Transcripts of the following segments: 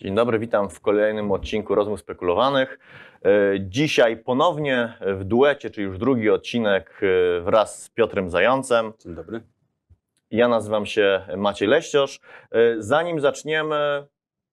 Dzień dobry, witam w kolejnym odcinku Rozmów Spekulowanych. E, dzisiaj ponownie w duecie, czyli już drugi odcinek e, wraz z Piotrem Zającem. Dzień dobry. Ja nazywam się Maciej Leściosz. E, zanim zaczniemy,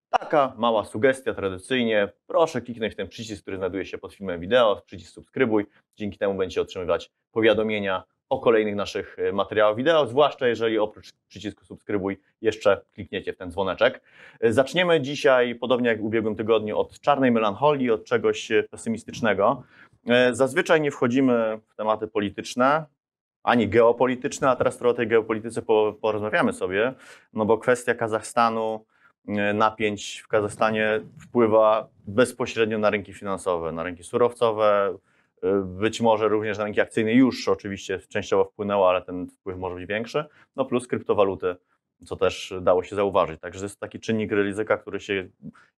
taka mała sugestia tradycyjnie. Proszę kliknąć ten przycisk, który znajduje się pod filmem wideo, przycisk subskrybuj. Dzięki temu będziecie otrzymywać powiadomienia o kolejnych naszych e, materiałach wideo, zwłaszcza jeżeli oprócz przycisku subskrybuj jeszcze klikniecie w ten dzwoneczek. E, zaczniemy dzisiaj, podobnie jak w ubiegłym tygodniu, od czarnej melancholii, od czegoś e, pesymistycznego. Zazwyczaj nie wchodzimy w tematy polityczne, ani geopolityczne, a teraz trochę o tej geopolityce porozmawiamy sobie, no bo kwestia Kazachstanu, napięć w Kazachstanie wpływa bezpośrednio na rynki finansowe, na rynki surowcowe, być może również na rynki akcyjne już oczywiście częściowo wpłynęło, ale ten wpływ może być większy. No plus kryptowaluty, co też dało się zauważyć. Także to jest taki czynnik ryzyka, który się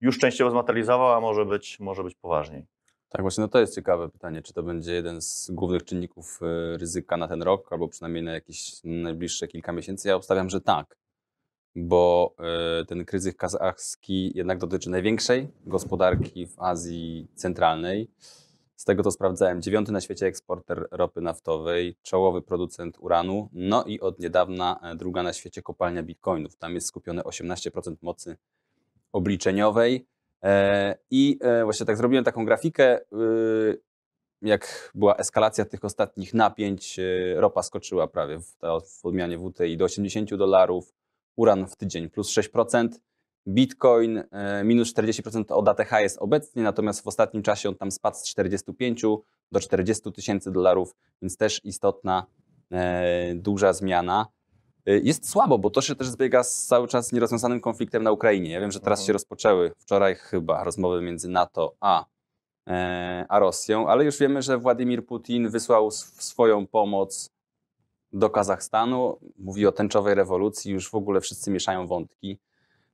już częściowo zmaterializował, a może być, może być poważniej. Tak, właśnie no to jest ciekawe pytanie, czy to będzie jeden z głównych czynników y, ryzyka na ten rok, albo przynajmniej na jakieś najbliższe kilka miesięcy. Ja obstawiam, że tak, bo y, ten kryzys kazachski jednak dotyczy największej gospodarki w Azji Centralnej z tego to sprawdzałem. Dziewiąty na świecie eksporter ropy naftowej, czołowy producent uranu, no i od niedawna e, druga na świecie kopalnia bitcoinów. Tam jest skupione 18% mocy obliczeniowej. E, I e, właśnie tak zrobiłem taką grafikę. Y, jak była eskalacja tych ostatnich napięć, ropa skoczyła prawie w, w odmianie WTI do 80 dolarów, uran w tydzień plus 6%. Bitcoin e, minus 40% od ATH jest obecnie, natomiast w ostatnim czasie on tam spadł z 45 do 40 tysięcy dolarów, więc też istotna, e, duża zmiana. E, jest słabo, bo to się też zbiega z cały czas nierozwiązanym konfliktem na Ukrainie. Ja wiem, że teraz mhm. się rozpoczęły wczoraj chyba rozmowy między NATO a, a Rosją, ale już wiemy, że Władimir Putin wysłał swoją pomoc do Kazachstanu. Mówi o tęczowej rewolucji, już w ogóle wszyscy mieszają wątki.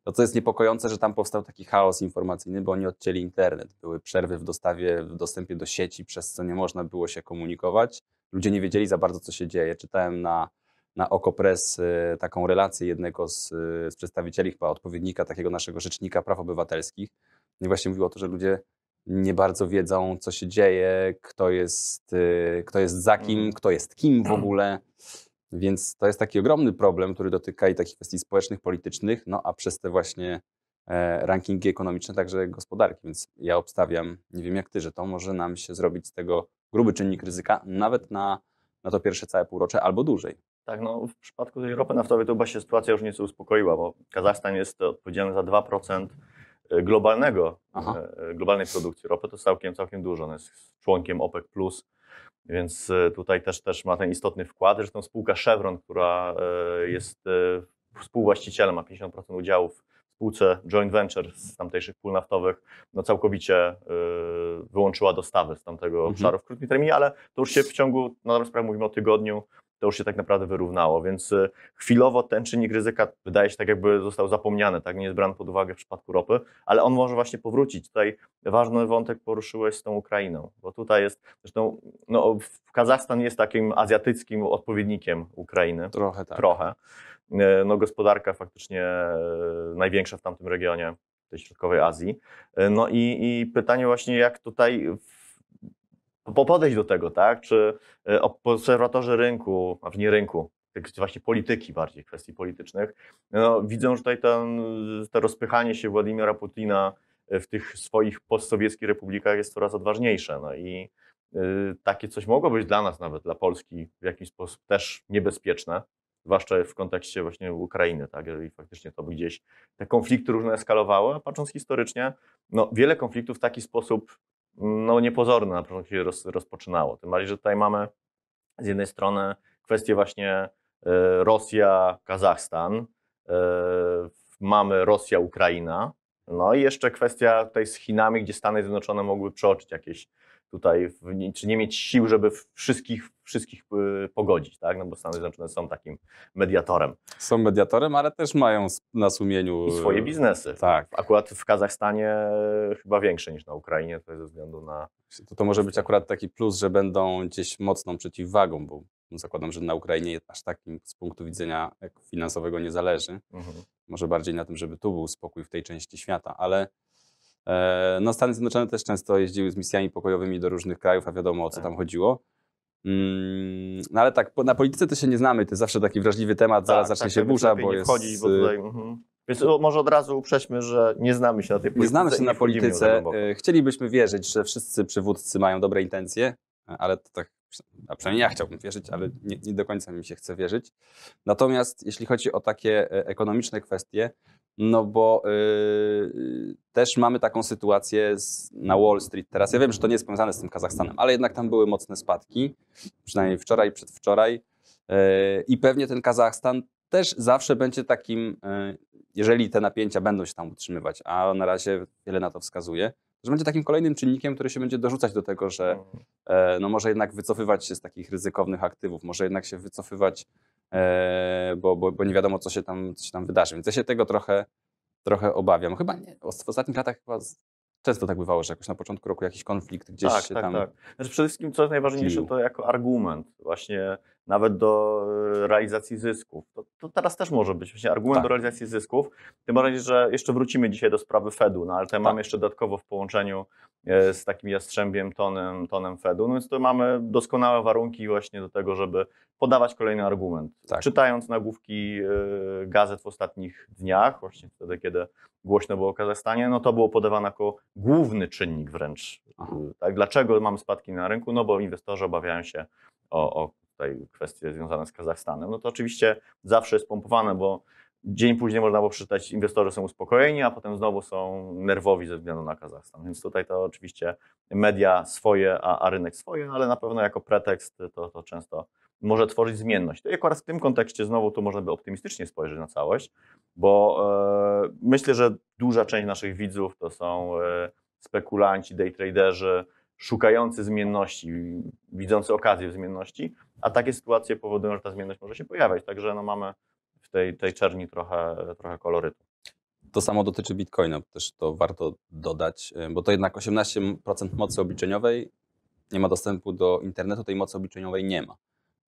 To, no, co jest niepokojące, że tam powstał taki chaos informacyjny, bo oni odcięli internet. Były przerwy w dostawie, w dostępie do sieci, przez co nie można było się komunikować. Ludzie nie wiedzieli za bardzo, co się dzieje. Czytałem na, na OKO.press y, taką relację jednego z, y, z przedstawicieli, chyba odpowiednika takiego naszego rzecznika praw obywatelskich. I właśnie mówiło o to, że ludzie nie bardzo wiedzą, co się dzieje, kto jest, y, kto jest za kim, mhm. kto jest kim w ogóle. Więc to jest taki ogromny problem, który dotyka i takich kwestii społecznych, politycznych, no a przez te właśnie e, rankingi ekonomiczne, także gospodarki. Więc ja obstawiam, nie wiem jak ty, że to może nam się zrobić z tego gruby czynnik ryzyka, nawet na, na to pierwsze całe półrocze albo dłużej. Tak, no w przypadku tej ropy naftowej to chyba się sytuacja już nieco uspokoiła, bo Kazachstan jest odpowiedzialny za 2% e, globalnego, Aha. E, globalnej produkcji ropy. To całkiem, całkiem dużo. On jest członkiem OPEC+, plus więc e, tutaj też, też ma ten istotny wkład. Zresztą spółka Chevron, która e, jest e, współwłaścicielem, ma 50% udziałów w spółce joint venture z tamtejszych pól naftowych, no całkowicie wyłączyła dostawy z tamtego mhm. obszaru w krótkim terminie, ale to już się w ciągu, no, na dobrą sprawę mówimy o tygodniu, to już się tak naprawdę wyrównało, więc y, chwilowo ten czynnik ryzyka wydaje się tak jakby został zapomniany, tak nie jest brany pod uwagę w przypadku ropy, ale on może właśnie powrócić. Tutaj ważny wątek poruszyłeś z tą Ukrainą, bo tutaj jest, zresztą no, Kazachstan jest takim azjatyckim odpowiednikiem Ukrainy. Trochę tak. Trochę. Y, no, gospodarka faktycznie y, największa w tamtym regionie, tej środkowej Azji. No i, i pytanie właśnie, jak tutaj po no podejść do tego, tak? Czy e, obserwatorzy rynku, a w nie rynku, właśnie polityki bardziej, kwestii politycznych, no, widzą, że tutaj ten, to rozpychanie się Władimira Putina e, w tych swoich postsowieckich republikach jest coraz odważniejsze. No i e, takie coś mogło być dla nas, nawet dla Polski, w jakiś sposób też niebezpieczne, zwłaszcza w kontekście właśnie Ukrainy, tak? jeżeli faktycznie to by gdzieś te konflikty różne eskalowały, a patrząc historycznie, no, wiele konfliktów w taki sposób no, niepozorne na początku się roz, rozpoczynało. Tym bardziej, że tutaj mamy z jednej strony kwestię właśnie e, Rosja, Kazachstan, e, mamy Rosja, Ukraina, no i jeszcze kwestia tej z Chinami, gdzie Stany Zjednoczone mogły przeoczyć jakieś tutaj w, czy nie mieć sił, żeby wszystkich, wszystkich y, pogodzić, tak? No bo Stany Zjednoczone są takim mediatorem. Są mediatorem, ale też mają na sumieniu... I swoje y, biznesy. Tak. Akurat w Kazachstanie y, chyba większe niż na Ukrainie, to ze względu na... To, to może być akurat taki plus, że będą gdzieś mocną przeciwwagą, bo zakładam, że na Ukrainie aż takim z punktu widzenia finansowego nie zależy. Mhm. Może bardziej na tym, żeby tu był spokój w tej części świata, ale E, no, Stany Zjednoczone też często jeździły z misjami pokojowymi do różnych krajów, a wiadomo o co tak. tam chodziło. Mm, no ale tak, na polityce to się nie znamy, to jest zawsze taki wrażliwy temat, zaraz tak, zacznie tak, się burza, bo jest... Wchodzić, bo tutaj, mhm. Więc y, może od razu uprześmy, że nie znamy się na tej polityce. Nie znamy się na polityce. E, chcielibyśmy wierzyć, że wszyscy przywódcy mają dobre intencje, ale to tak, a przynajmniej ja chciałbym wierzyć, ale nie, nie do końca mi się chce wierzyć. Natomiast jeśli chodzi o takie e, ekonomiczne kwestie, no bo y, też mamy taką sytuację z, na Wall Street teraz. Ja wiem, że to nie jest powiązane z tym Kazachstanem, ale jednak tam były mocne spadki, przynajmniej wczoraj i przedwczoraj. Y, I pewnie ten Kazachstan też zawsze będzie takim, y, jeżeli te napięcia będą się tam utrzymywać, a na razie wiele na to wskazuje, że będzie takim kolejnym czynnikiem, który się będzie dorzucać do tego, że mhm. no, może jednak wycofywać się z takich ryzykownych aktywów, może jednak się wycofywać E, bo, bo, bo nie wiadomo, co się, tam, co się tam wydarzy. Więc ja się tego trochę, trochę obawiam. Chyba nie, w ostatnich latach chyba często tak bywało, że jakoś na początku roku jakiś konflikt gdzieś tak, się tak, tam. Tak. Znaczy przede wszystkim co jest najważniejsze, to jako argument. Właśnie nawet do e, realizacji zysków. To, to teraz też może być właśnie argument tak. do realizacji zysków, tym bardziej, że jeszcze wrócimy dzisiaj do sprawy Fedu, no ale to tak. mamy jeszcze dodatkowo w połączeniu e, z takim jastrzębiem tonem, tonem Fedu, no więc tu mamy doskonałe warunki właśnie do tego, żeby podawać kolejny argument. Tak. Czytając nagłówki e, gazet w ostatnich dniach, właśnie wtedy, kiedy głośno było o Kazachstanie, no to było podawane jako główny czynnik wręcz. Tak, dlaczego mamy spadki na rynku? No bo inwestorzy obawiają się o, o tutaj kwestie związane z Kazachstanem, no to oczywiście zawsze jest pompowane, bo dzień później można było przeczytać, inwestorzy są uspokojeni, a potem znowu są nerwowi ze względu na Kazachstan. Więc tutaj to oczywiście media swoje, a, a rynek swoje, ale na pewno jako pretekst to, to często może tworzyć zmienność. To akurat w tym kontekście znowu tu można by optymistycznie spojrzeć na całość, bo e, myślę, że duża część naszych widzów to są e, spekulanci, day traderzy, szukający zmienności, widzący okazję w zmienności, a takie sytuacje powodują, że ta zmienność może się pojawiać. Także no, mamy w tej, tej czerni trochę, trochę kolorytu. To samo dotyczy Bitcoina, też to warto dodać, bo to jednak 18% mocy obliczeniowej nie ma dostępu do internetu, tej mocy obliczeniowej nie ma.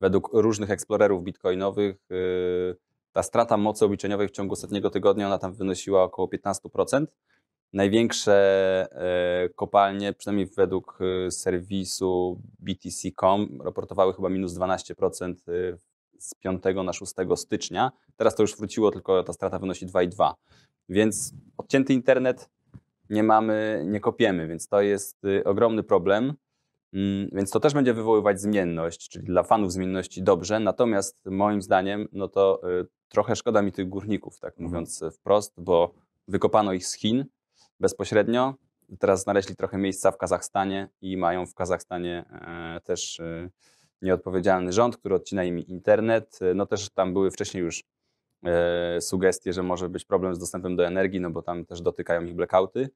Według różnych eksplorerów bitcoinowych yy, ta strata mocy obliczeniowej w ciągu ostatniego tygodnia ona tam wynosiła około 15%, największe e, kopalnie, przynajmniej według e, serwisu BTC.com, raportowały chyba minus 12% e, z 5 na 6 stycznia. Teraz to już wróciło, tylko ta strata wynosi 2,2. Więc odcięty internet nie mamy, nie kopiemy, więc to jest ogromny problem. Mm, więc to też będzie wywoływać zmienność, czyli dla fanów zmienności dobrze, natomiast moim zdaniem no to trochę szkoda mi tych górników, tak mhm. mówiąc wprost, bo wykopano ich z Chin, bezpośrednio. Teraz znaleźli trochę miejsca w Kazachstanie i mają w Kazachstanie e, też e, nieodpowiedzialny rząd, który odcina im internet. No też tam były wcześniej już e, sugestie, że może być problem z dostępem do energii, no bo tam też dotykają ich blackouty.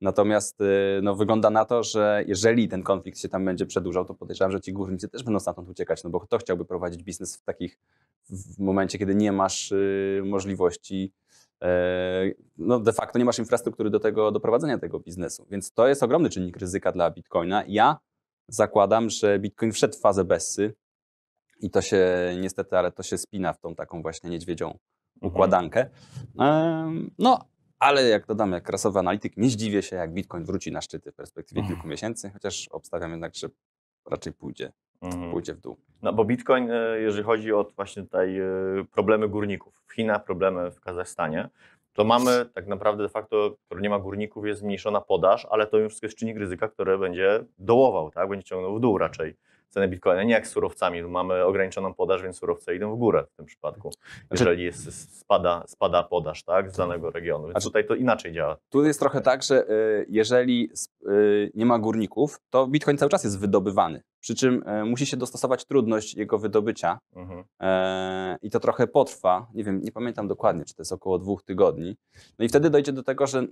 Natomiast no, wygląda na to, że jeżeli ten konflikt się tam będzie przedłużał, to podejrzewam, że ci górnicy też będą stamtąd uciekać, no bo kto chciałby prowadzić biznes w takich w momencie, kiedy nie masz możliwości E, no de facto nie masz infrastruktury do tego, do prowadzenia tego biznesu. Więc to jest ogromny czynnik ryzyka dla Bitcoina. Ja zakładam, że Bitcoin wszedł w fazę Bessy i to się niestety, ale to się spina w tą taką właśnie niedźwiedzią mhm. układankę. E, no, ale jak dodam, jak krasowy analityk, nie zdziwię się, jak Bitcoin wróci na szczyty w perspektywie mhm. kilku miesięcy, chociaż obstawiam jednak, że raczej pójdzie mhm. pójdzie w dół. No bo Bitcoin, e, jeżeli chodzi o właśnie tutaj e, problemy górników w Chinach, problemy w Kazachstanie, to mamy tak naprawdę de facto, że nie ma górników, jest zmniejszona podaż, ale to już jest czynnik ryzyka, który będzie dołował, tak? będzie ciągnął w dół raczej ceny bitcoina, nie jak z surowcami. Mamy ograniczoną podaż, więc surowce idą w górę w tym przypadku, znaczy, jeżeli jest, spada, spada podaż tak, z danego regionu. Więc znaczy- tutaj to inaczej działa. Tu jest trochę tak, że y, jeżeli y, nie ma górników, to bitcoin cały czas jest wydobywany. Przy czym y, musi się dostosować trudność jego wydobycia mhm. E, i to trochę potrwa. Nie wiem, nie pamiętam dokładnie, czy to jest około dwóch tygodni. No i wtedy dojdzie do tego, że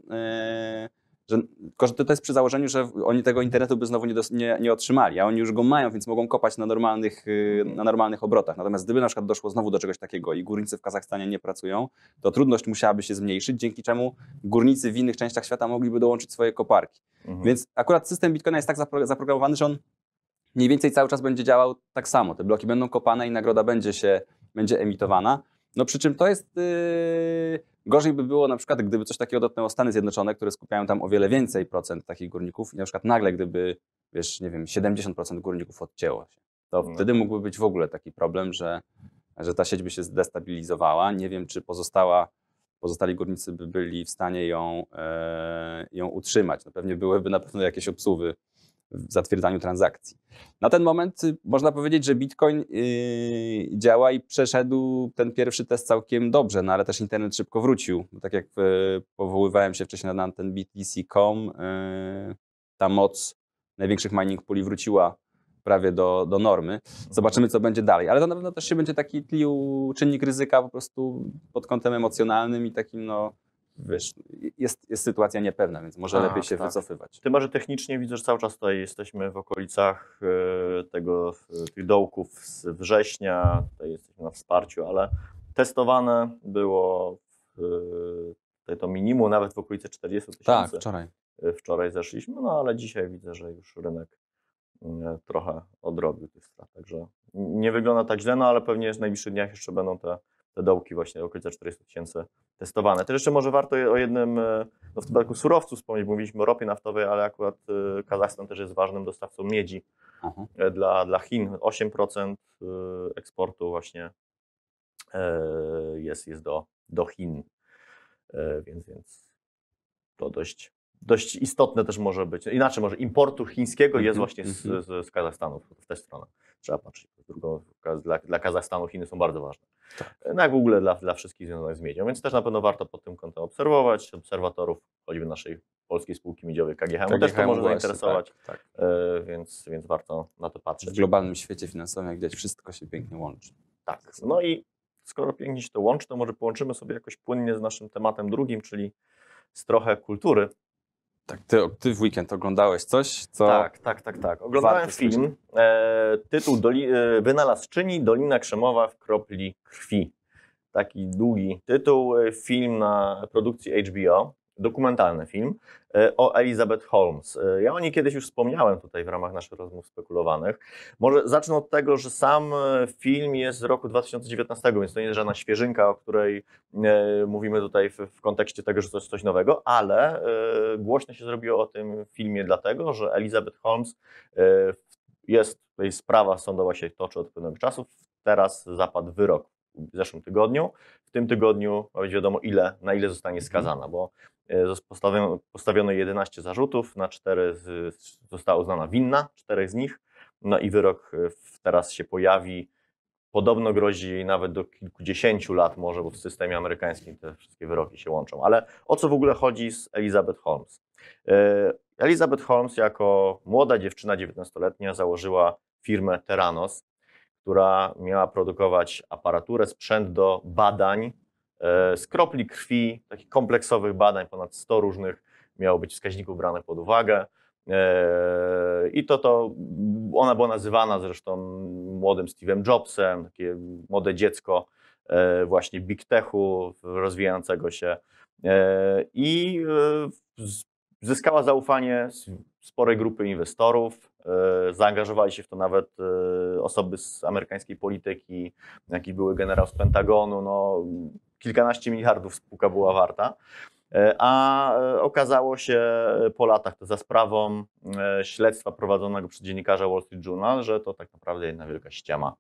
że, tylko, że to jest przy założeniu, że oni tego internetu by znowu nie, nie, nie, otrzymali, a oni już go mają, więc mogą kopać na normalnych, y, mhm. na normalnych obrotach. Natomiast gdyby na przykład doszło znowu do czegoś takiego i górnicy w Kazachstanie nie pracują, to trudność musiałaby się zmniejszyć, dzięki czemu górnicy w innych częściach świata mogliby dołączyć swoje koparki. Mhm. Więc akurat system Bitcoina jest tak zaprogramowany, że on mniej więcej cały czas będzie działał tak samo. Te bloki będą kopane i nagroda będzie się będzie emitowana. No przy czym to jest... Yy... Gorzej by było na przykład, gdyby coś takiego dotknęło Stany Zjednoczone, które skupiają tam o wiele więcej procent takich górników i na przykład nagle, gdyby, wiesz, nie wiem, 70% górników odcięło się, to no. wtedy mógłby być w ogóle taki problem, że, że ta sieć by się zdestabilizowała. Nie wiem, czy pozostała, pozostali górnicy by byli w stanie ją, e, ją utrzymać. No pewnie byłyby na pewno jakieś obsuwy w zatwierdzaniu transakcji. Na ten moment y, można powiedzieć, że Bitcoin y, działa i przeszedł ten pierwszy test całkiem dobrze, no ale też internet szybko wrócił. Tak jak y, powoływałem się wcześniej na ten BTC.com, ta moc największych mining puli wróciła prawie do, do normy. Zobaczymy, co będzie dalej. Ale to na pewno też się będzie taki tlił czynnik ryzyka po prostu pod kątem emocjonalnym i takim no, wiesz, jest, jest sytuacja niepewna, więc może tak, lepiej się tak. wycofywać. Ty że technicznie widzę, że cały czas tutaj jesteśmy w okolicach e, tego, tych dołków z września, tutaj jesteśmy na wsparciu, ale testowane było e, tutaj to minimum, nawet w okolicy 40 tak, tysięcy. Tak, wczoraj. E, wczoraj zeszliśmy, no ale dzisiaj widzę, że już rynek trochę odrobił tych strat, także nie wygląda tak źle, no ale pewnie w najbliższych dniach jeszcze będą te te dołki właśnie do 400 tysięcy testowane. Też jeszcze może warto o jednym, e, no w tym przypadku surowcu wspomnieć, mówiliśmy o ropie naftowej, ale akurat e, Kazachstan też jest ważnym dostawcą miedzi mhm. e, dla, dla Chin. 8% eksportu właśnie jest, jest do, do Chin, więc, więc to dość dość istotne też może być. Inaczej może importu chińskiego jest mhm, właśnie z, mhm. z, z Kazachstanu, w tę stronę trzeba patrzeć. Drugą, dla, dla Kazachstanu Chiny są bardzo ważne. Tak. No, jak w ogóle dla, dla wszystkich związanych z miedzią, więc też na pewno warto pod tym kątem obserwować obserwatorów, choćby naszej polskiej spółki miedziowej KGHM, KGHM też to może zainteresować, tak, tak. Y, więc, więc warto na to patrzeć. W globalnym świecie finansowym, jak widać, wszystko się pięknie łączy. Tak, no i skoro pięknie się to łączy, to może połączymy sobie jakoś płynnie z naszym tematem drugim, czyli z trochę kultury tak, ty, ty, w weekend oglądałeś coś, co... Tak, tak, tak, tak. Oglądałem film, e, tytuł Doli, e, Wynalazczyni Dolina Krzemowa w kropli krwi. Taki długi tytuł, e, film na produkcji HBO dokumentalny film e, o Elizabeth Holmes. E, ja o niej kiedyś już wspomniałem tutaj w ramach naszych rozmów spekulowanych. Może zacznę od tego, że sam e, film jest z roku 2019, więc to nie jest żadna świeżynka, o której mówimy tutaj w, kontekście tego, że to jest coś nowego, ale głośno się zrobiło o tym filmie dlatego, że Elizabeth Holmes jest, tutaj sprawa sądowa się toczy od pewnego czasu, teraz zapadł wyrok w zeszłym tygodniu. W tym tygodniu ma no, być wiadomo, ile, na ile zostanie mhm. skazana, bo e, postawiono, 11 zarzutów, na 4 została uznana winna, 4 z nich, no i wyrok e, teraz się pojawi. Podobno grozi jej nawet do kilkudziesięciu lat może, bo w systemie amerykańskim te wszystkie wyroki się łączą. Ale o co w ogóle chodzi z Elizabeth Holmes? E, Elizabeth Holmes jako młoda dziewczyna 19-letnia założyła firmę Terranos która miała produkować aparaturę, sprzęt do badań e, z kropli krwi, takich kompleksowych badań, ponad 100 różnych miało być wskaźników brane pod uwagę. E, I to, to ona była nazywana zresztą młodym Steve'em Jobsem, takie młode dziecko e, właśnie Big Techu rozwijającego się. I zyskała zaufanie sporej grupy inwestorów. E, zaangażowali się w to nawet e, osoby z amerykańskiej polityki, jaki były generał z Pentagonu. No, kilkanaście miliardów spółka była warta. E, a okazało się po latach, to za sprawą śledztwa prowadzonego przez dziennikarza Wall Street Journal, że to tak naprawdę jedna wielka ściema.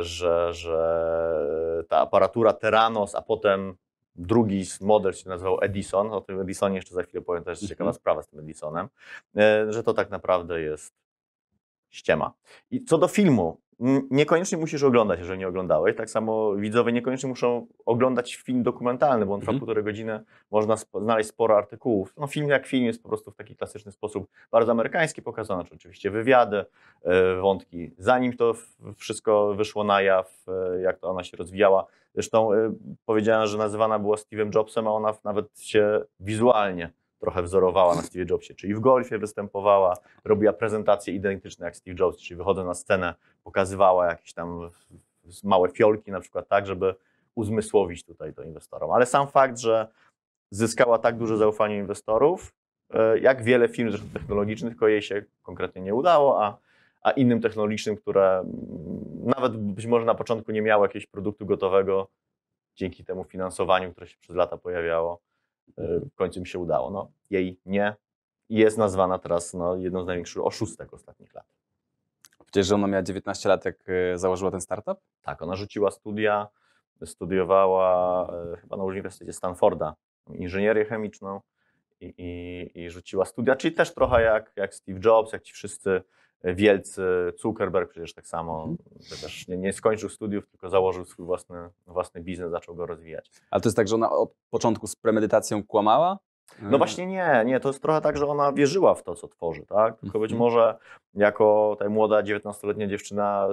Że, że ta aparatura Teranos, a potem Drugi model się nazywał Edison. O tym Edisonie jeszcze za chwilę powiem, też mhm. ciekawa sprawa z tym Edisonem, e, że to tak naprawdę jest ściema. I co do filmu, Niekoniecznie musisz oglądać, jeżeli nie oglądałeś. Tak samo widzowie niekoniecznie muszą oglądać film dokumentalny, bo on trwa mhm. półtorej godziny, można sp znaleźć sporo artykułów. No, film jak film jest po prostu w taki klasyczny sposób bardzo amerykański pokazany, czy oczywiście wywiady, e, wątki. Zanim to wszystko wyszło na jaw, e, jak to ona się rozwijała. Zresztą e, powiedziałem, że nazywana była Steve'em Jobsem, a ona nawet się wizualnie trochę wzorowała na Steve Jobsie, czyli w golfie występowała, robiła prezentacje identyczne jak Steve Jobs, czyli wychodząc na scenę pokazywała jakieś tam małe fiolki na przykład tak, żeby uzmysłowić tutaj to inwestorom. Ale sam fakt, że zyskała tak duże zaufanie inwestorów, e, jak wiele firm technologicznych, tylko jej się konkretnie nie udało, a, a innym technologicznym, które mm, nawet być może na początku nie miały jakiegoś produktu gotowego, dzięki temu finansowaniu, które się przez lata pojawiało, Y, w końcu mi się udało. No, jej nie jest nazwana teraz no, jedną z największych oszustek ostatnich lat. Przecież, że ona miała 19 lat, jak y, założyła ten startup? Tak, ona rzuciła studia, studiowała y, chyba na Uniwersytecie Stanforda inżynierię chemiczną i, i, i rzuciła studia, czyli też trochę jak, jak Steve Jobs, jak ci wszyscy wielcy, Zuckerberg przecież tak samo, mhm. też nie, nie, skończył studiów, tylko założył swój własny, własny biznes, zaczął go rozwijać. Ale to jest tak, że ona od początku z premedytacją kłamała? No właśnie nie, nie, to jest trochę tak, że ona wierzyła w to, co tworzy, tak? Tylko być mhm. może jako ta młoda 19-letnia dziewczyna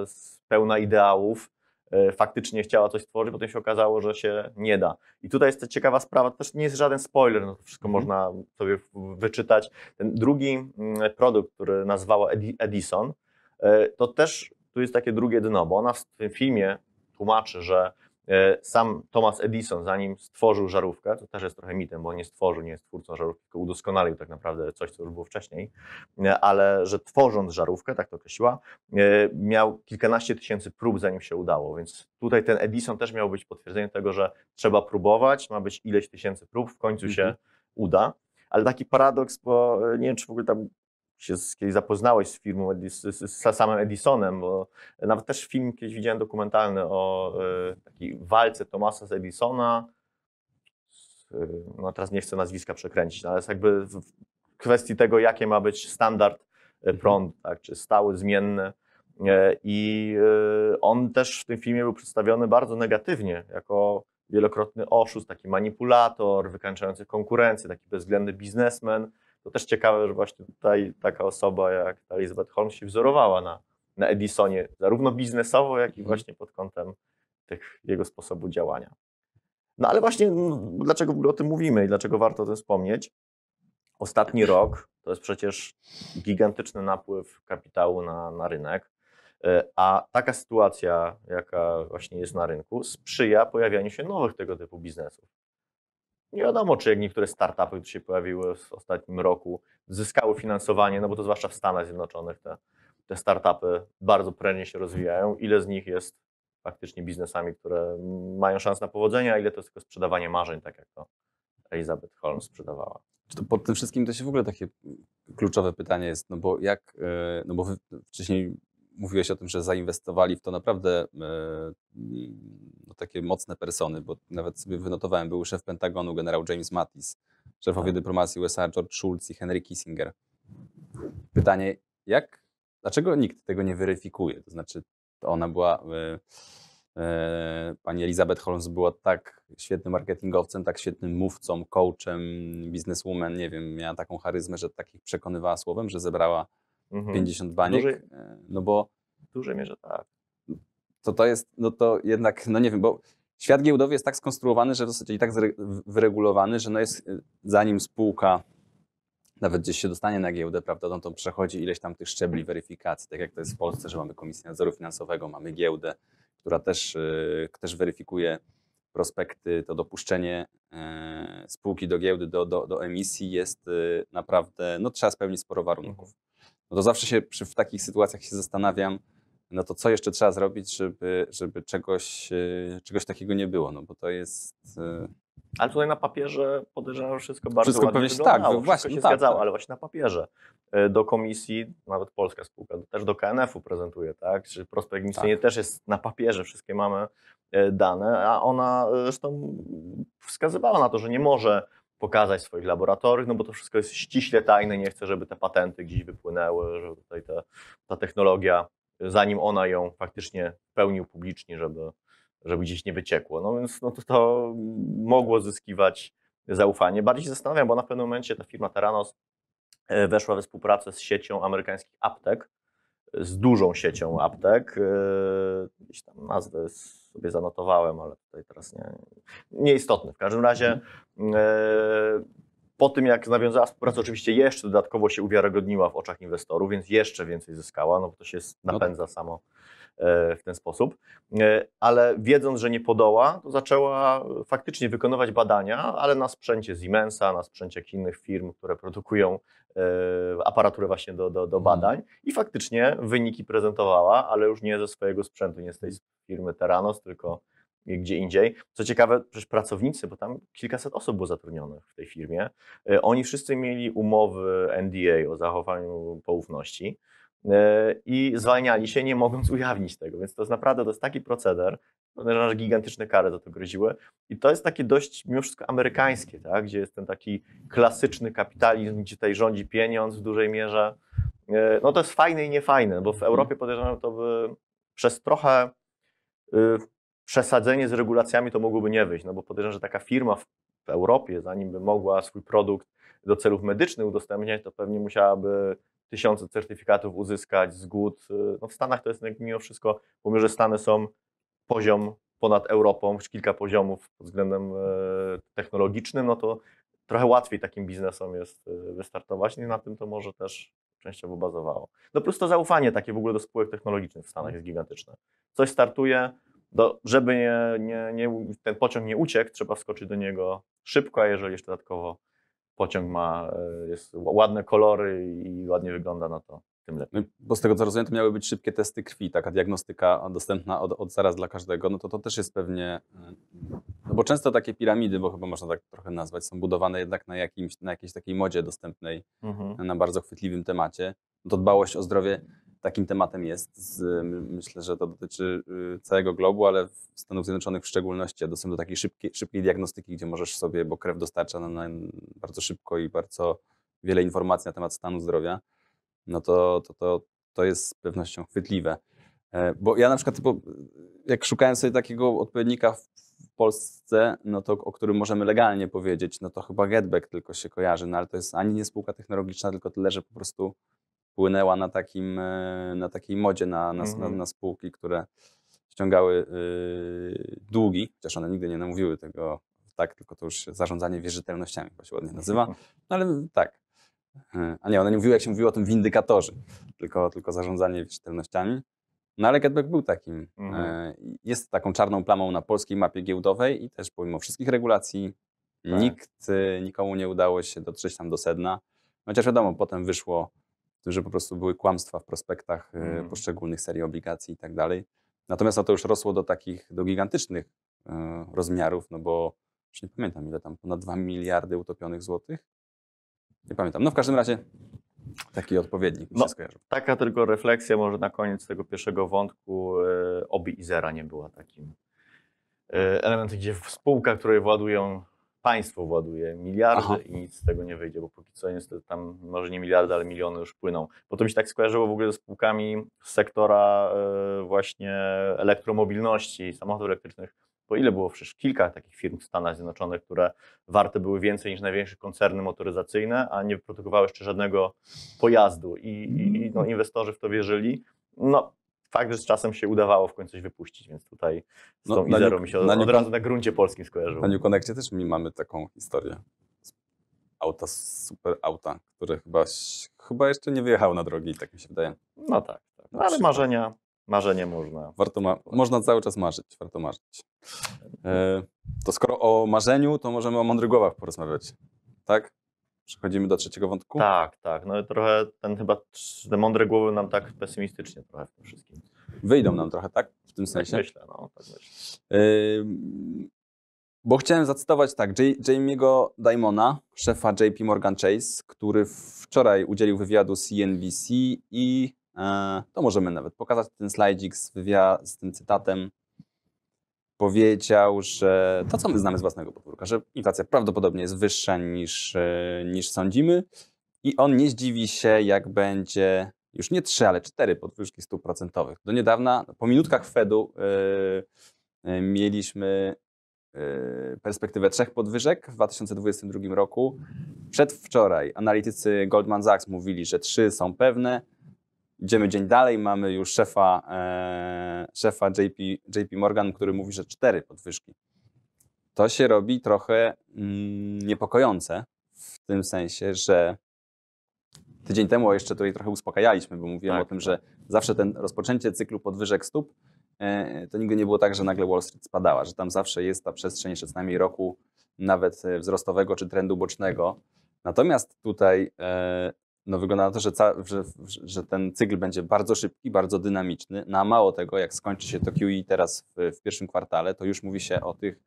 pełna ideałów E, faktycznie chciała coś stworzyć, potem się okazało, że się nie da. I tutaj jest ciekawa sprawa, to też nie jest żaden spoiler, no to wszystko mhm. można sobie wyczytać. Ten drugi mm, produkt, który nazwała Edison, e, to też tu jest takie drugie dno, bo ona w tym filmie tłumaczy, że E, sam Thomas Edison, zanim stworzył żarówkę, to też jest trochę mitem, bo nie stworzył, nie jest twórcą żarówki, tylko udoskonalił tak naprawdę coś, co już było wcześniej, e, ale że tworząc żarówkę, tak to określiła, e, miał kilkanaście tysięcy prób, zanim się udało, więc tutaj ten Edison też miał być potwierdzeniem tego, że trzeba próbować, ma być ileś tysięcy prób, w końcu mhm. się uda ale taki paradoks, bo nie wiem, czy w ogóle tam się z, kiedyś zapoznałeś z firmą, z, z, z, samym Edisonem, bo nawet też film kiedyś widziałem dokumentalny o y, takiej walce Tomasa z Edisona. Y, no teraz nie chcę nazwiska przekręcić, no, ale jest jakby w kwestii tego, jakie ma być standard e, mhm. prąd, tak, czy stały, zmienny. I on też w tym filmie był przedstawiony bardzo negatywnie, jako wielokrotny oszust, taki manipulator, wykańczający konkurencję, taki bezwzględny biznesmen. To też ciekawe, że właśnie tutaj taka osoba jak Elizabeth Holmes się wzorowała na, na Edisonie, zarówno biznesowo, jak i mhm. właśnie pod kątem tych jego sposobu działania. No ale właśnie no, dlaczego w ogóle o tym mówimy i dlaczego warto o tym wspomnieć? Ostatni rok to jest przecież gigantyczny napływ kapitału na, na rynek, e, a taka sytuacja, jaka właśnie jest na rynku, sprzyja pojawianiu się nowych tego typu biznesów. Nie wiadomo, czy jak niektóre startupy, które się pojawiły w ostatnim roku, zyskały finansowanie, no bo to zwłaszcza w Stanach Zjednoczonych te, te startupy bardzo prężnie się rozwijają. Ile z nich jest faktycznie biznesami, które mają szansę na powodzenie, a ile to jest tylko sprzedawanie marzeń, tak jak to Elizabeth Holmes sprzedawała. Czy to pod tym wszystkim to się w ogóle takie kluczowe pytanie jest, no bo jak, e, no bo wcześniej mówiłeś o tym, że zainwestowali w to naprawdę e, no, takie mocne persony, bo nawet sobie wynotowałem, był szef Pentagonu, generał James Mattis, szefowie tak. dyplomacji USA George Shultz i Henry Kissinger. Pytanie, jak, dlaczego nikt tego nie weryfikuje? To znaczy, to ona była, e, e, pani Elizabeth Holmes była tak świetnym marketingowcem, tak świetnym mówcą, coachem, bizneswoman, nie wiem, miała taką charyzmę, że takich przekonywała słowem, że zebrała mhm. 50 baniek, e, no bo... W dużej mierze tak. To to jest, no to jednak, no nie wiem, bo świat giełdowy jest tak skonstruowany, że w zasadzie i tak wyregulowany, że no jest, e, zanim spółka nawet gdzieś się dostanie na giełdę, prawda, no to przechodzi ileś tam tych szczebli weryfikacji, tak jak to jest w Polsce, że mamy Komisję Nadzoru Finansowego, mamy giełdę, która też, e, też weryfikuje prospekty, to dopuszczenie spółki do giełdy, do, do, do emisji jest naprawdę, no trzeba spełnić sporo warunków. Mhm no to zawsze się przy, w takich sytuacjach się zastanawiam, no to co jeszcze trzeba zrobić, żeby, żeby czegoś, y, czegoś takiego nie było, no bo to jest... Y, ale tutaj na papierze podejrzewam, wszystko bardzo wszystko ładnie tak, wyglądało, tak, właśnie, wszystko się tak, zgadzało, tak. ale właśnie na papierze. Y, do komisji, nawet polska spółka, też do KNF-u prezentuje, tak? Czy prospekt emisyjny tak. też jest na papierze, wszystkie mamy dane, a ona zresztą wskazywała na to, że nie może pokazać swoich laboratoriów, no bo to wszystko jest ściśle tajne, nie chcę, żeby te patenty gdzieś wypłynęły, żeby tutaj ta, ta technologia, zanim ona ją faktycznie pełnił publicznie, żeby, żeby gdzieś nie wyciekło. No więc no to, to mogło zyskiwać zaufanie. Bardziej się zastanawiam, bo na pewnym momencie ta firma Terranos e, weszła we współpracę z siecią amerykańskich aptek, z dużą siecią aptek. E, gdzieś tam nazwę sobie zanotowałem, ale tutaj teraz nie, nieistotny. W każdym razie e, po tym, jak nawiązała współpracę, oczywiście jeszcze dodatkowo się uwiarygodniła w oczach inwestorów, więc jeszcze więcej zyskała, no bo to się no napędza samo E, w ten sposób, e, ale wiedząc, że nie podoła, to zaczęła faktycznie wykonywać badania, ale na sprzęcie Siemensa, na sprzęcie innych firm, które produkują e, aparaturę właśnie do, do, do mhm. badań i faktycznie wyniki prezentowała, ale już nie ze swojego sprzętu, nie z tej firmy Teranos, tylko gdzie indziej. Co ciekawe, przecież pracownicy, bo tam kilkaset osób było zatrudnionych w tej firmie, oni wszyscy mieli umowy NDA o zachowaniu poufności. E, i zwalniali się, nie mogąc ujawnić tego. Więc to jest naprawdę to jest taki proceder, że gigantyczne kary za to groziły. I to jest takie dość mimo wszystko amerykańskie, tak? gdzie jest ten taki klasyczny kapitalizm, gdzie tutaj rządzi pieniądz w dużej mierze. E, no to jest fajne i niefajne, bo w Europie mhm. podejrzewam to by przez trochę y, przesadzenie z regulacjami to mogłoby nie wyjść, no bo podejrzewam, że taka firma w Europie, zanim by mogła swój produkt do celów medycznych udostępniać, to pewnie musiałaby tysiące certyfikatów uzyskać, zgód. Y, no w Stanach to jest mimo wszystko, pomimo że Stany są poziom ponad Europą, kilka poziomów pod względem e, technologicznym, no to trochę łatwiej takim biznesom jest e, wystartować i na tym to może też częściowo bazowało. No plus to zaufanie takie w ogóle do spółek technologicznych w Stanach jest gigantyczne. Coś startuje, do, żeby nie, nie, nie, ten pociąg nie uciekł, trzeba wskoczyć do niego szybko, a jeżeli jeszcze dodatkowo pociąg ma e, jest ładne kolory i ładnie wygląda, no to tym lepiej. No, bo z tego co rozumiem, to miały być szybkie testy krwi, taka diagnostyka dostępna od, od zaraz dla każdego, no to to też jest pewnie, e, no bo często takie piramidy, bo chyba można tak trochę nazwać, są budowane jednak na, jakimś, na jakiejś takiej modzie dostępnej, mhm. na bardzo chwytliwym temacie. No to dbałość o zdrowie takim tematem jest. Myślę, że to dotyczy y, całego globu, ale Stanów Zjednoczonych w szczególności, a dostęp do takiej szybkiej, szybkiej diagnostyki, gdzie możesz sobie, bo krew dostarcza bardzo szybko i bardzo wiele informacji na temat stanu zdrowia, no to, to, to, to jest z pewnością chwytliwe. E, bo ja na przykład, jak szukałem sobie takiego odpowiednika w Polsce, no to o którym możemy legalnie powiedzieć, no to chyba Getback tylko się kojarzy, no ale to jest ani nie spółka technologiczna, tylko tyle, że po prostu płynęła na, takim, e, na takiej modzie na, na, mhm. na, na spółki, które ściągały yy, długi, chociaż one nigdy nie namówiły tego tak, tylko to już zarządzanie wierzytelnościami, chyba się ładnie nazywa, mhm. no, ale tak. E, a nie, one nie mówiły, jak się mówiło o tym windykatorzy, tylko, tylko zarządzanie wierzytelnościami. No ale Getback był takim, e, mhm. jest taką czarną plamą na polskiej mapie giełdowej i też pomimo wszystkich regulacji tak. nikt, nikomu nie udało się dotrzeć tam do sedna. Chociaż wiadomo, potem wyszło że po prostu były kłamstwa w prospektach mm. poszczególnych serii obligacji i tak dalej. Natomiast no to już rosło do takich, do gigantycznych e, rozmiarów, no bo już nie pamiętam ile tam, ponad 2 miliardy utopionych złotych. Nie pamiętam. No w każdym razie taki odpowiednik no, Taka tylko refleksja może na koniec tego pierwszego wątku. E, obi Izera nie była takim elementem, gdzie spółka, której władują państwo właduje miliardy Aha. i nic z tego nie wyjdzie, bo póki co niestety tam może nie miliardy, ale miliony już płyną. Bo to mi się tak skojarzyło w ogóle z spółkami z sektora e, właśnie elektromobilności, samochodów elektrycznych, bo ile było przecież kilka takich firm w Stanach Zjednoczonych, które warte były więcej niż największe koncerny motoryzacyjne, a nie wyprodukowały jeszcze żadnego pojazdu i, i no, mm. inwestorzy w to wierzyli. No, fakt, że z czasem się udawało w końcu coś wypuścić, więc tutaj z no, tą no, Izerą mi się od, na od razu na gruncie polskim skojarzyło. Na New Connectie też mi mamy taką historię auta, super auta, które chyba, chyba jeszcze nie wyjechały na drogi, tak mi się wydaje. No tak, tak. No, ale marzenia, marzenie można. Warto ma można cały czas marzyć, warto marzyć. E, to skoro o marzeniu, to możemy o mądrych głowach porozmawiać, tak? Przechodzimy do trzeciego wątku? Tak, tak. No trochę ten chyba, te mądre głowy nam tak pesymistycznie trochę w tym wszystkim. Wyjdą nam trochę, tak? W tym tak sensie? Tak myślę, no. Tak myślę. Yy, bo chciałem zacytować tak, Jamie'ego Dimona, szefa JP Morgan Chase, który wczoraj udzielił wywiadu CNBC i e, to możemy nawet pokazać ten slajdzik z, z tym cytatem powiedział, że to, co my znamy z własnego podwórka, że inflacja prawdopodobnie jest wyższa niż, e, niż sądzimy i on nie zdziwi się, jak będzie już nie trzy, ale cztery podwyżki stóp procentowych. Do niedawna, po minutkach Fedu, yy, yy, mieliśmy perspektywę trzech podwyżek w 2022 roku. Przedwczoraj analitycy Goldman Sachs mówili, że trzy są pewne, Idziemy dzień dalej, mamy już szefa, e, szefa JP, JP Morgan, który mówi, że cztery podwyżki. To się robi trochę mm, niepokojące w tym sensie, że tydzień temu jeszcze tutaj trochę uspokajaliśmy, bo mówiłem tak. o tym, tak. że zawsze ten rozpoczęcie cyklu podwyżek stóp e, to nigdy nie było tak, że nagle Wall Street spadała, że tam zawsze jest ta przestrzeń jeszcze co najmniej roku nawet e, wzrostowego czy trendu bocznego. Natomiast tutaj e, no wygląda na to, że, że, że, ten cykl będzie bardzo szybki, bardzo dynamiczny. Na no mało tego, jak skończy się to QE teraz w, w pierwszym kwartale, to już mówi się o tych,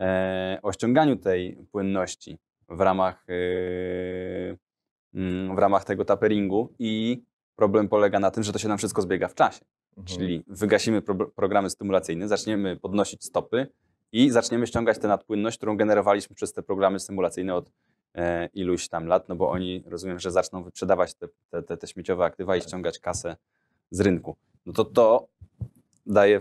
e, o ściąganiu tej płynności w ramach, e, mm, w ramach tego taperingu i problem polega na tym, że to się nam wszystko zbiega w czasie. Mhm. Czyli wygasimy pro, programy stymulacyjne, zaczniemy podnosić stopy i zaczniemy ściągać tę nadpłynność, którą generowaliśmy przez te programy stymulacyjne od E, iluś tam lat, no bo oni rozumiem, że zaczną wyprzedawać te, te, te śmieciowe aktywa i tak. ściągać kasę z rynku. No to to daje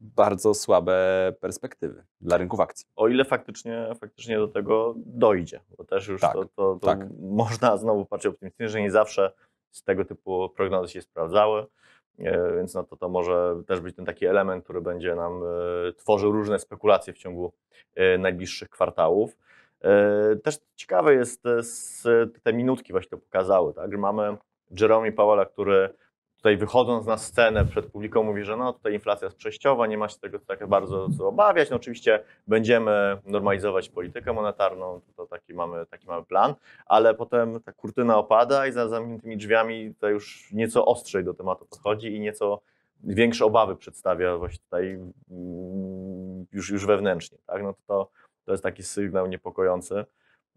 bardzo słabe perspektywy dla rynków akcji. O ile faktycznie, faktycznie do tego dojdzie, bo też już tak, to, to, to tak. można znowu patrzeć optymistycznie, że nie zawsze z tego typu prognozy się sprawdzały, e, więc no to, to może też być ten taki element, który będzie nam e, tworzył różne spekulacje w ciągu najbliższych kwartałów. E, też ciekawe jest, e, te minutki właśnie to pokazały, tak? że mamy Jerome Powella, który tutaj wychodząc na scenę przed publiką mówi, że no tutaj inflacja jest przejściowa, nie ma się tego tak bardzo co obawiać. No oczywiście będziemy normalizować politykę monetarną, to taki mamy, taki mamy plan, ale potem ta kurtyna opada i za zamkniętymi drzwiami to już nieco ostrzej do tematu podchodzi i nieco większe obawy przedstawia właśnie tutaj mm, już, już wewnętrznie. Tak? No to, to to jest taki sygnał niepokojący.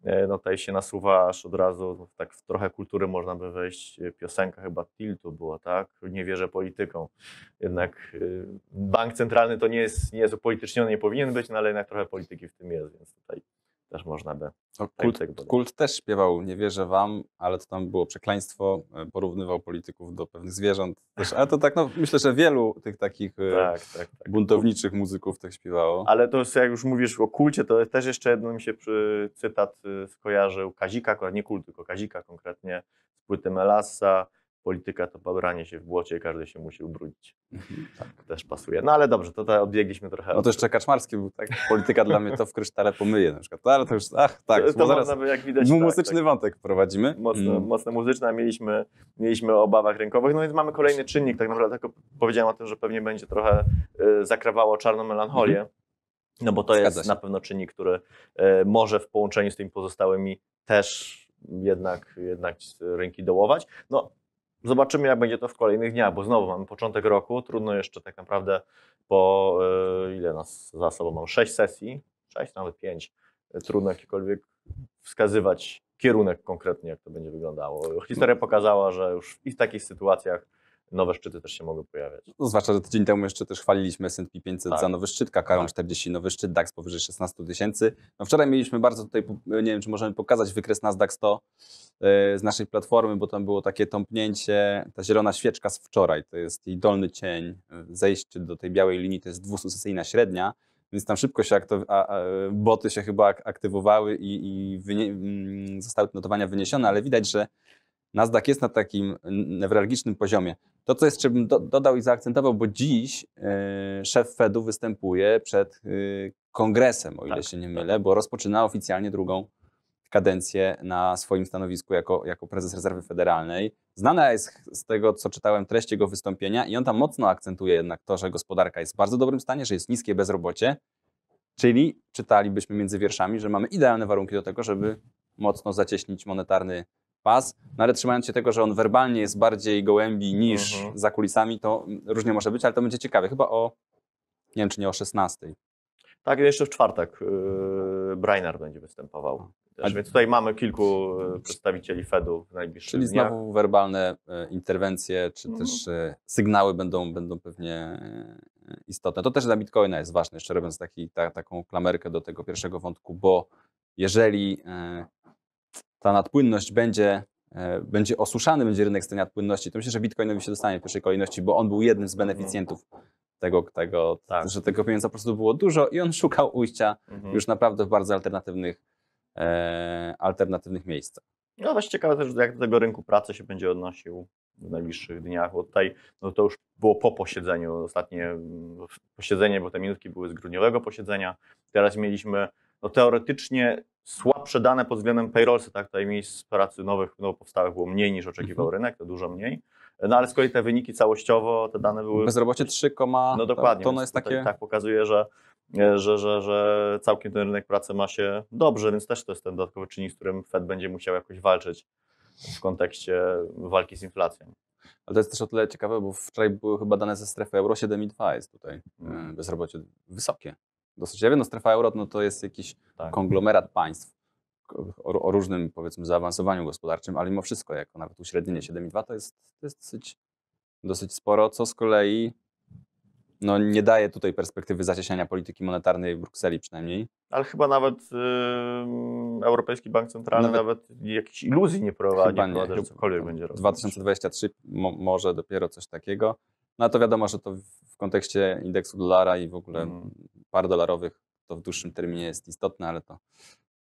E, no tutaj się nasuwa aż od razu, no, tak w trochę kultury można by wejść, e, piosenka chyba Tiltu była, tak? Nie wierzę politykom. Jednak e, bank centralny to nie jest, nie jest upolityczniony, nie powinien być, no ale jednak trochę polityki w tym jest, więc tutaj też można by. No, tak kult, tak kult też śpiewał Nie wierzę wam, ale to tam było przekleństwo, e, porównywał polityków do pewnych zwierząt. Też, ale to tak, no, myślę, że wielu tych takich e, tak, tak, tak. buntowniczych muzyków tak śpiewało. Ale to jest, jak już mówisz o kulcie, to też jeszcze jedno mi się przy, cytat e, skojarzył Kazika, nie kult, tylko Kazika konkretnie, z płyty Melassa, polityka to pobranie się w błocie, każdy się musi ubrudzić. Mhm. Tak. Też pasuje. No ale dobrze, to, to odbiegliśmy trochę. No to jeszcze Kaczmarski był, tak? Polityka dla mnie to w krysztale pomyje na przykład. Ale to już, ach, tak. To, to zaraz można by, jak widać, tak, muzyczny tak. wątek prowadzimy. Mocno, mm. mocno muzyczne, a mieliśmy, mieliśmy o obawach rynkowych. No więc mamy kolejny czynnik, tak naprawdę tak powiedziałem o tym, że pewnie będzie trochę y, zakrawało czarną melancholię. Mm No bo to Zgadza jest się. na pewno czynnik, który y, może w połączeniu z tymi pozostałymi też jednak, jednak rynki dołować. No, Zobaczymy, jak będzie to w kolejnych dniach, bo znowu mamy początek roku. Trudno jeszcze tak naprawdę po e, ile nas za sobą mam? Sześć sesji, sześć, nawet pięć. Trudno jakikolwiek wskazywać kierunek konkretnie, jak to będzie wyglądało. Historia pokazała, że już i w takich sytuacjach nowe szczyty też się mogą pojawiać. No, zwłaszcza, że tydzień temu jeszcze też chwaliliśmy S&P 500 tak. za nowy szczyt, KKR tak. 40 nowy szczyt, DAX powyżej 16 tysięcy. No wczoraj mieliśmy bardzo tutaj, nie wiem czy możemy pokazać wykres Nasdaq 100 e, z naszej platformy, bo tam było takie tąpnięcie, ta zielona świeczka z wczoraj, to jest jej dolny cień, e, zejście do tej białej linii to jest dwusucesyjna średnia, więc tam szybko się aktyw- a, a, boty się chyba aktywowały i, i wynie- mm, zostały notowania wyniesione, ale widać, że Nasdaq jest na takim newralgicznym poziomie. To, co jeszcze bym do, dodał i zaakcentował, bo dziś y, szef Fedu występuje przed y, kongresem, o ile tak, się nie tak. mylę, bo rozpoczyna oficjalnie drugą kadencję na swoim stanowisku jako, jako prezes rezerwy federalnej. Znana jest z tego, co czytałem, treść jego wystąpienia, i on tam mocno akcentuje jednak to, że gospodarka jest w bardzo dobrym stanie, że jest niskie bezrobocie, czyli czytalibyśmy między wierszami, że mamy idealne warunki do tego, żeby mocno zacieśnić monetarny pas, no ale trzymając się tego, że on werbalnie jest bardziej gołębi niż mhm. za kulisami, to różnie może być, ale to będzie ciekawe. Chyba o, nie wiem czy nie o 16. Tak, no jeszcze w czwartek yy, Brainer będzie występował. Też, więc tutaj mamy kilku yy, przedstawicieli Fedu w najbliższych Czyli dniach. znowu werbalne yy, interwencje, czy mhm. też yy, sygnały będą, będą pewnie istotne. To też dla Bitcoina jest ważne, jeszcze robiąc taki, ta, taką klamerkę do tego pierwszego wątku, bo jeżeli ta nadpłynność będzie, e, będzie osuszany, będzie rynek z tej nadpłynności, to myślę, że Bitcoinowi się dostanie w pierwszej kolejności, bo on był jednym z mhm. beneficjentów tego, tego tak. że tego pieniądza po prostu było dużo i on szukał ujścia mhm. już naprawdę w bardzo alternatywnych, e, alternatywnych miejscach. No właśnie ciekawe też, jak do tego rynku pracy się będzie odnosił w najbliższych dniach, bo tutaj no to już było po posiedzeniu, ostatnie posiedzenie, bo te minutki były z grudniowego posiedzenia. Teraz mieliśmy no teoretycznie słabsze dane pod względem payrollsy, tak, tutaj miejsc pracy nowych, nowo powstałych było mniej niż oczekiwał mhm. rynek, to dużo mniej. No ale z kolei te wyniki całościowo, te dane były... Bezrobocie 3, no tak, dokładnie, to jest takie... Tak, pokazuje, że, e, że, że, że całkiem ten rynek pracy ma się dobrze, więc też to jest ten dodatkowy czynnik, z którym Fed będzie musiał jakoś walczyć w kontekście walki z inflacją. Ale to jest też o tyle ciekawe, bo wczoraj były chyba dane ze strefy euro 7,2 jest tutaj e, mhm. bezrobocie wysokie dosyć no strefa euro no to jest jakiś tak. konglomerat państw o, o, różnym powiedzmy zaawansowaniu gospodarczym, ale mimo wszystko jako nawet uśrednienie 7,2 mhm. to jest, to jest dosyć, dosyć sporo, co z kolei no, nie daje tutaj perspektywy zacieśniania polityki monetarnej w Brukseli przynajmniej. Ale chyba nawet yy, Europejski Bank Centralny nawet, nawet jakichś iluzji nie prowadzi, chyba nie, prowadzi, że cokolwiek będzie robił. 2023 mo może dopiero coś takiego. No to wiadomo, że to w kontekście indeksu dolara i w ogóle mhm. par dolarowych to w dłuższym terminie jest istotne, ale to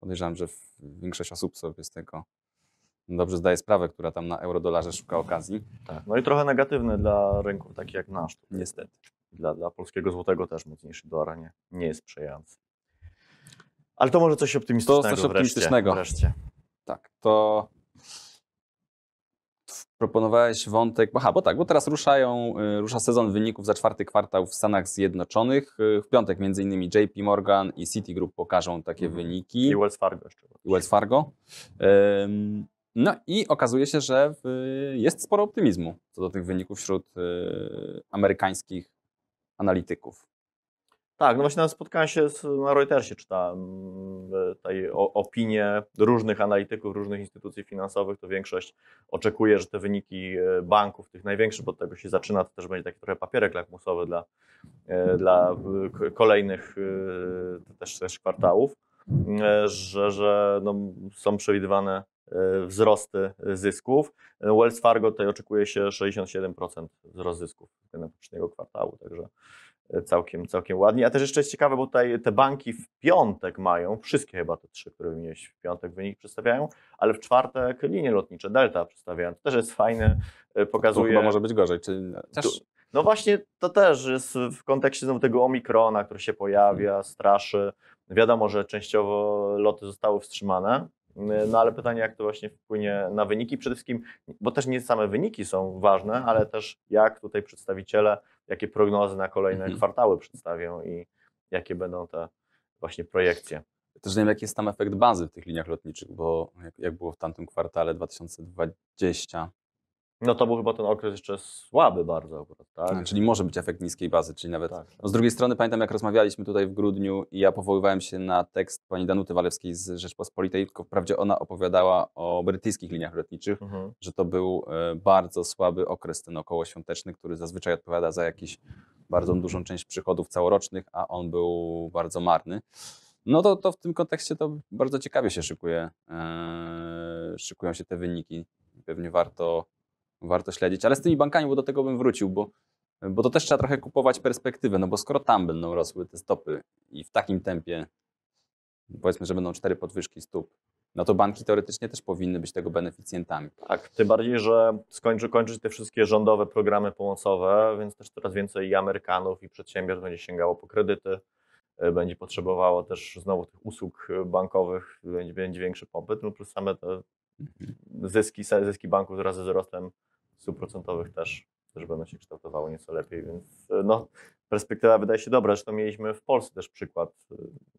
podejrzewam, że większość osób sobie z tego dobrze zdaje sprawę, która tam na euro-dolarze szuka okazji. Tak. No i trochę negatywne dla rynków takich jak nasz. Niestety. Dla, dla polskiego złotego też mocniejszy dolar nie, nie jest sprzyjający. Ale to może coś optymistycznego To coś optymistycznego. Wreszcie. wreszcie. Tak, to proponowałeś wątek, aha, bo tak, bo teraz ruszają, y, rusza sezon wyników za czwarty kwartał w Stanach Zjednoczonych. Y, w piątek między innymi JP Morgan i Citigroup pokażą takie mhm. wyniki. I Wells Fargo jeszcze. I Wells Fargo. Um, no i okazuje się, że w, jest sporo optymizmu co do tych wyników wśród y, amerykańskich analityków. Tak, no właśnie na spotkaniu się z, na Reutersie czytałem tutaj opinie różnych analityków, różnych instytucji finansowych, to większość oczekuje, że te wyniki e, banków, tych największych, bo od tego się zaczyna, to też będzie taki trochę papierek lakmusowy dla, e, dla kolejnych e, też, też kwartałów, że, że no, są przewidywane wzrosty zysków. Wells Fargo tutaj oczekuje się 67% wzrost zysków tym poprzedniego kwartału, także całkiem, całkiem ładnie. A też jeszcze jest ciekawe, bo tutaj te banki w piątek mają, wszystkie chyba te trzy, które wymieniłeś w piątek wynik przedstawiają, ale w czwartek linie lotnicze Delta przedstawiają. To też jest fajne, e, pokazuje... To chyba może być gorzej. Czy... Też... No właśnie to też jest w kontekście znowu tego Omikrona, który się pojawia, mhm. straszy. Wiadomo, że częściowo loty zostały wstrzymane, e, no ale pytanie, jak to właśnie wpłynie na wyniki. Przede wszystkim, bo też nie same wyniki są ważne, ale też jak tutaj przedstawiciele jakie prognozy na kolejne mhm. kwartały przedstawią i jakie będą te właśnie projekcje. Też nie wiem, jaki jest tam efekt bazy w tych liniach lotniczych, bo jak, jak było w tamtym kwartale 2020, no to był chyba ten okres jeszcze słaby bardzo akurat, tak? A, tak, czyli może być efekt niskiej bazy, czyli nawet... Tak, tak. No z drugiej strony pamiętam, jak rozmawialiśmy tutaj w grudniu i ja powoływałem się na tekst pani Danuty Walewskiej z Rzeczpospolitej, tylko wprawdzie ona opowiadała o brytyjskich liniach lotniczych, mhm. że to był e, bardzo słaby okres ten okołoświąteczny, który zazwyczaj odpowiada za jakiś bardzo mhm. dużą część przychodów całorocznych, a on był bardzo marny. No to, to w tym kontekście to bardzo ciekawie się szykuje, e, szykują się te wyniki. Pewnie warto warto śledzić. Ale z tymi bankami, bo do tego bym wrócił, bo, bo to też trzeba trochę kupować perspektywę, no bo skoro tam będą rosły te stopy i w takim tempie, powiedzmy, że będą cztery podwyżki stóp, no to banki teoretycznie też powinny być tego beneficjentami. Tak, tym bardziej, że skończy kończyć te wszystkie rządowe programy pomocowe, więc też coraz więcej i Amerykanów, i przedsiębiorstw będzie sięgało po kredyty, y, będzie potrzebowało też znowu tych usług bankowych, będzie, będzie większy popyt, no plus same te mhm. zyski, zyski banków wraz ze wzrostem stuprocentowych też, też będą się kształtowały nieco lepiej, więc e, no, perspektywa wydaje się dobra. Zresztą mieliśmy w Polsce też przykład, e,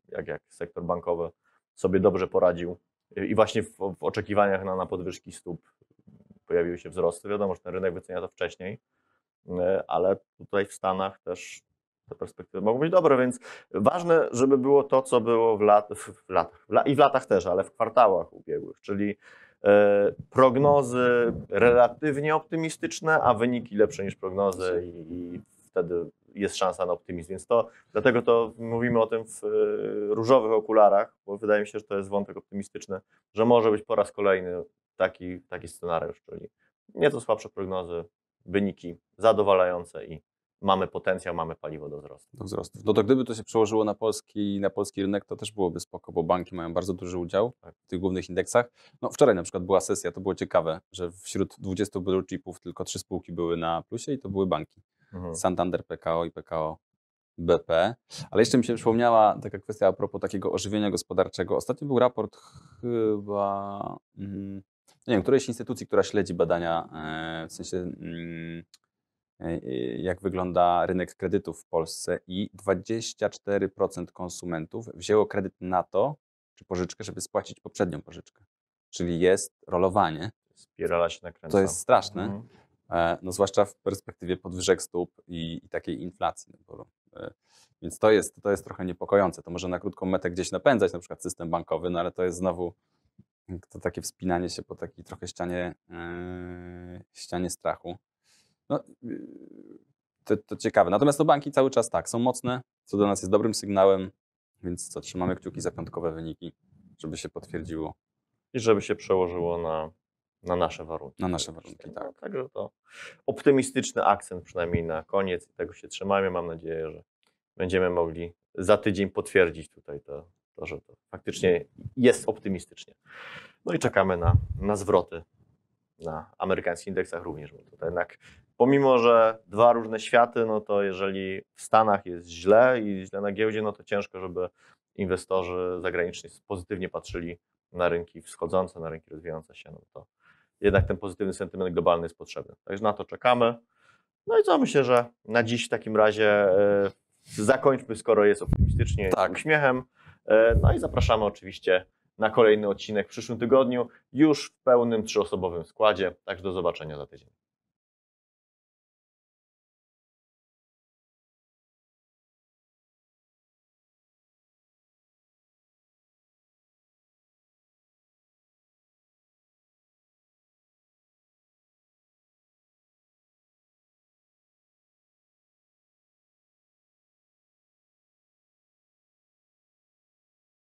jak, jak sektor bankowy sobie dobrze poradził e, i właśnie w, w oczekiwaniach na, na podwyżki stóp pojawiły się wzrosty. Wiadomo, że ten rynek wycenia to wcześniej, ale tutaj w Stanach też te perspektywy mogą być dobre, więc ważne, żeby było to, co było w, lat, w latach w la, i w latach też, ale w kwartałach ubiegłych, czyli E, prognozy relatywnie optymistyczne, a wyniki lepsze niż prognozy i, i wtedy jest szansa na optymizm. Więc to, dlatego to mówimy o tym w e, różowych okularach, bo wydaje mi się, że to jest wątek optymistyczny, że może być po raz kolejny taki, taki scenariusz, czyli nieco słabsze prognozy, wyniki zadowalające i mamy potencjał, mamy paliwo do wzrostu. Do wzrostu. No to gdyby to się przełożyło na polski, na polski rynek, to też byłoby spoko, bo banki mają bardzo duży udział tak. w tych głównych indeksach. No wczoraj na przykład była sesja, to było ciekawe, że wśród 20 blue chipów tylko trzy spółki były na plusie i to były banki. Mhm. Santander, PKO i PKO BP. Ale jeszcze mi się przypomniała taka kwestia a propos takiego ożywienia gospodarczego. Ostatnio był raport chyba, mm, nie wiem, którejś instytucji, która śledzi badania, e, w sensie mm, E, e, jak wygląda rynek kredytów w Polsce i 24% konsumentów wzięło kredyt na to, czy pożyczkę, żeby spłacić poprzednią pożyczkę. Czyli jest rolowanie. Spirala się nakręca. To jest straszne, mhm. E, no zwłaszcza w perspektywie podwyżek stóp i, i takiej inflacji. No więc to jest, to jest trochę niepokojące. To może na krótką metę gdzieś napędzać, na przykład system bankowy, no ale to jest znowu to takie wspinanie się po takiej trochę ścianie, yy, ścianie strachu. No, y, to, to, ciekawe. Natomiast to no, banki cały czas tak, są mocne, co do nas jest dobrym sygnałem, więc co, trzymamy kciuki za piątkowe wyniki, żeby się potwierdziło. I żeby się przełożyło na, na nasze warunki. Na nasze warunki, no, tak. No, także to optymistyczny akcent przynajmniej na koniec. Tego się trzymamy, Mam nadzieję, że będziemy mogli za tydzień potwierdzić tutaj to, to że to faktycznie jest optymistycznie. No i czekamy na, na zwroty na amerykańskich indeksach również, bo tutaj jednak pomimo, że dwa różne światy, no to jeżeli w Stanach jest źle i źle na giełdzie, no to ciężko, żeby inwestorzy zagraniczni pozytywnie patrzyli na rynki wschodzące, na rynki rozwijające się, no to jednak ten pozytywny sentyment globalny jest potrzebny. Także na to czekamy. No i co, myślę, że na dziś w takim razie e, zakończmy, skoro jest optymistycznie tak. uśmiechem. E, no i zapraszamy oczywiście na kolejny odcinek w przyszłym tygodniu, już w pełnym trzyosobowym składzie. Także do zobaczenia za tydzień.